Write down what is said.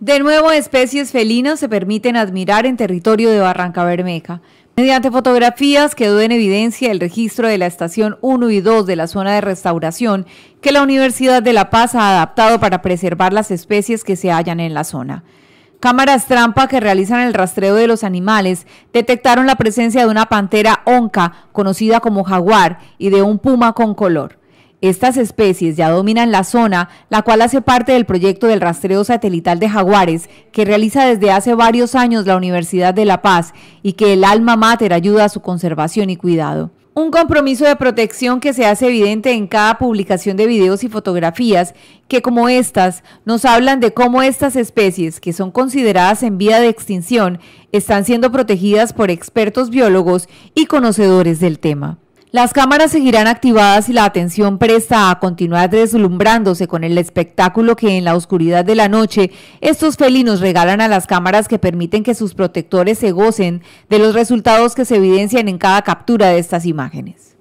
De nuevo, especies felinas se permiten admirar en territorio de Barranca Bermeja. Mediante fotografías quedó en evidencia el registro de la estación 1 y 2 de la zona de restauración que la Universidad de La Paz ha adaptado para preservar las especies que se hallan en la zona. Cámaras trampa que realizan el rastreo de los animales detectaron la presencia de una pantera onca, conocida como jaguar, y de un puma con color. Estas especies ya dominan la zona, la cual hace parte del proyecto del rastreo satelital de jaguares que realiza desde hace varios años la Universidad de La Paz y que el alma mater ayuda a su conservación y cuidado. Un compromiso de protección que se hace evidente en cada publicación de videos y fotografías que como estas nos hablan de cómo estas especies, que son consideradas en vía de extinción, están siendo protegidas por expertos biólogos y conocedores del tema. Las cámaras seguirán activadas y la atención presta a continuar deslumbrándose con el espectáculo que en la oscuridad de la noche estos felinos regalan a las cámaras que permiten que sus protectores se gocen de los resultados que se evidencian en cada captura de estas imágenes.